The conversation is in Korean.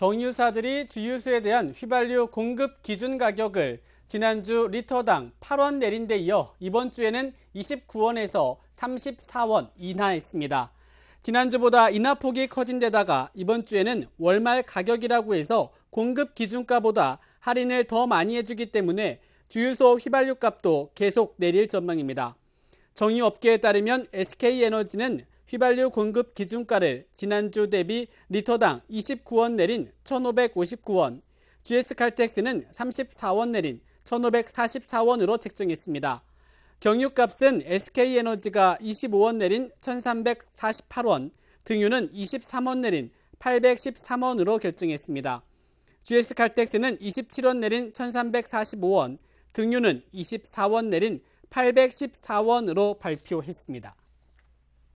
정유사들이 주유소에 대한 휘발유 공급 기준 가격을 지난주 리터당 8원 내린 데 이어 이번 주에는 29원에서 34원 인하했습니다. 지난주보다 인하폭이 커진 데다가 이번 주에는 월말 가격이라고 해서 공급 기준가보다 할인을 더 많이 해주기 때문에 주유소 휘발유 값도 계속 내릴 전망입니다. 정유업계에 따르면 SK에너지는 휘발유 공급 기준가를 지난주 대비 리터당 29원 내린 1,559원, GS칼텍스는 34원 내린 1,544원으로 책정했습니다. 경유값은 SK에너지가 25원 내린 1,348원, 등유는 23원 내린 813원으로 결정했습니다. GS칼텍스는 27원 내린 1,345원, 등유는 24원 내린 814원으로 발표했습니다.